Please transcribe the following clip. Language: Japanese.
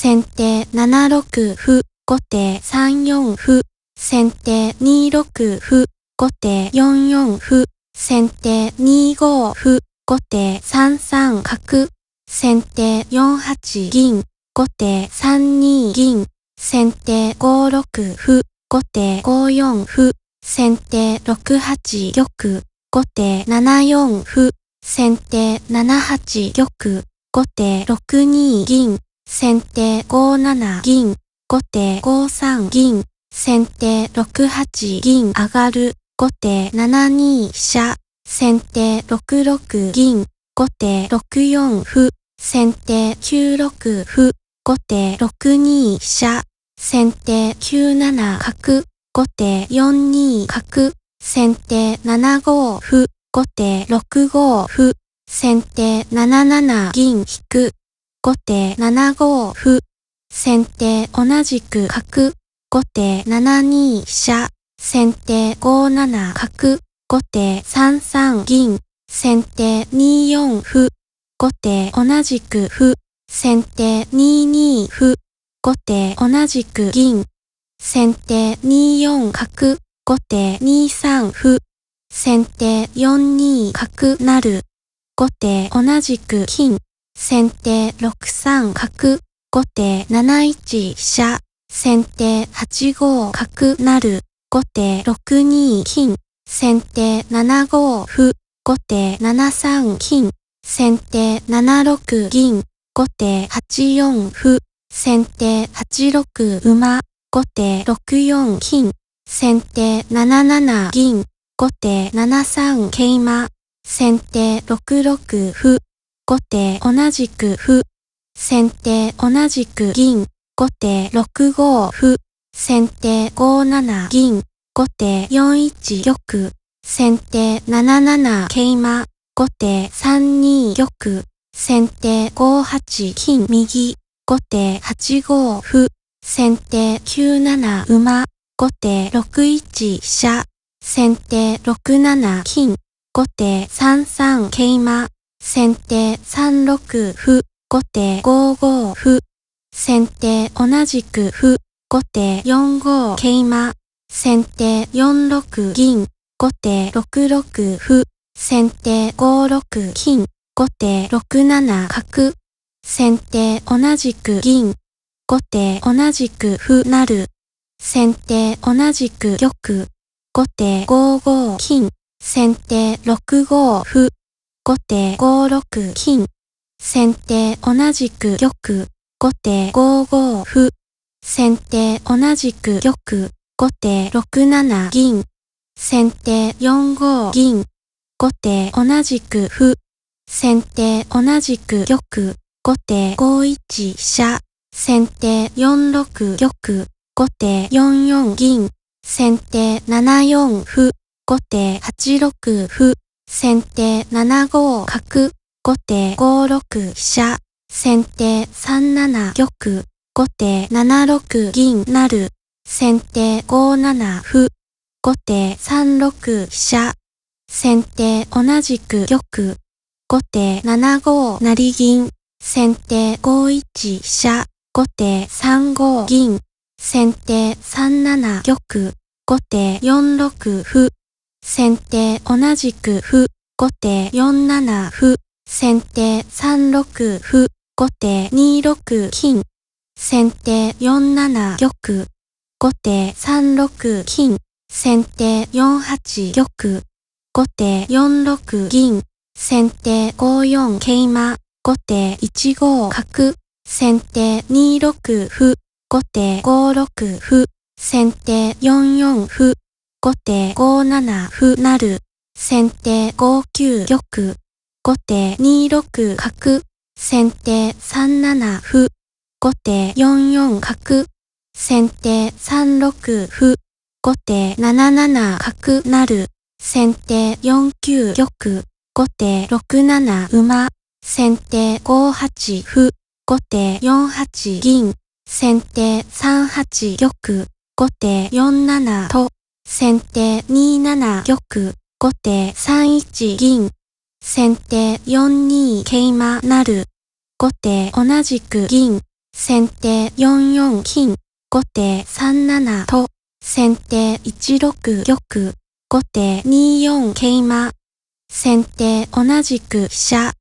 先手7六歩、後手3四歩、先手2六歩、後手4四歩、先手2五歩、後手3三角、先手4八銀、後手3二銀、先手5六歩、後手5四歩、先手6八玉、後手7四歩、先手7八玉、後手6二銀、先手5七銀、後手5三銀、先手6八銀上がる、後手7二飛車、先手6六銀、後手6四歩、先手9六歩、後手6二飛車、先手9七角、後手4二角、先手7五歩、後手6五歩、先手7七銀引く、後手7五歩。先手同じく角。後手7二飛車。先手5七角。後手3三銀。先手2四歩。後手同じく歩。先手2二歩。後手同じく銀。先手2四角。後手2三歩。先手4二角なる。後手同じく金。先手6三角、後手7一飛車、先手8五角成、後手6二金、先手7五歩、後手7三金、先手7六銀、後手8四歩、先手8六馬、後手6四金、先手7七銀、後手7三桂馬、先手6六歩、後手同じく歩。先手同じく銀。後手6五歩。先手5七銀。後手4一玉。先手7七桂馬。後手3二玉。先手5八金右。後手8五歩。先手9七馬。後手6一飛車。先手6七金。後手3三桂馬。先手3六歩、後手5五歩。先手同じく歩、後手4五桂馬。先手4六銀、後手6六歩。先手5六金、後手6七角。先手同じく銀、後手同じく歩なる。先手同じく玉。後手5五金。先手6五歩。後手5六金。先手同じく玉。後手5五歩。先手同じく玉。後手6七銀。先手4五銀。後手同じく歩。先手同じく玉。後手5一飛車。先手4六玉。後手4四銀。先手7四歩。後手8六歩。先手7五角、後手5六飛車、先手3七玉、後手7六銀なる、先手5七歩、後手3六飛車、先手同じく玉、後手7五成銀、先手5一飛車、後手3五銀、先手3七玉、後手4六歩、先手同じく歩、後手4七歩、先手3六歩、後手2六金、先手4七玉、後手3六金、先手4八玉、後手4六銀、先手5四桂馬、後手1五角、先手2六歩、後手5六歩、先手4四歩、後手5七歩成。先手5九玉。後手2六角。先手3七歩。後手4四角。先手3六歩。後手7七角成。先手4九玉。後手6七馬。先手5八歩。後手4八銀。先手3八玉。後手4七と。先手2七玉、後手3一銀。先手4二桂馬なる。後手同じく銀。先手4四金。後手3七と。先手1六玉。後手2四桂馬。先手同じく飛車。